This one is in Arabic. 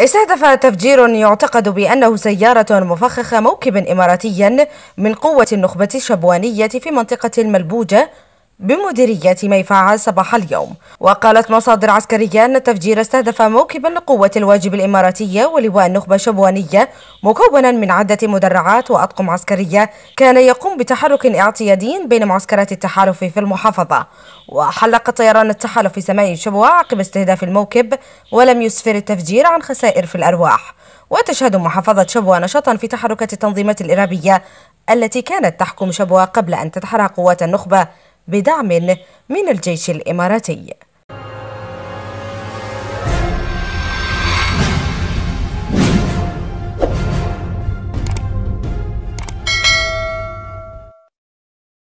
استهدف تفجير يعتقد بأنه سيارة مفخخة موكب إماراتي من قوة النخبة الشبوانية في منطقة الملبوجة بمديرية ميفاعة صباح اليوم وقالت مصادر عسكرية أن التفجير استهدف موكبا لقوة الواجب الإماراتية ولواء النخبة شبوانية مكونا من عدة مدرعات وأطقم عسكرية كان يقوم بتحرك اعتيادي بين معسكرات التحالف في المحافظة وحلق طيران التحالف في سماء شبوة عقب استهداف الموكب ولم يسفر التفجير عن خسائر في الأرواح وتشهد محافظة شبوة نشاطا في تحركات التنظيمات الإرهابية التي كانت تحكم شبوة قبل أن تتحرك قوات النخبة بدعم من الجيش الإماراتي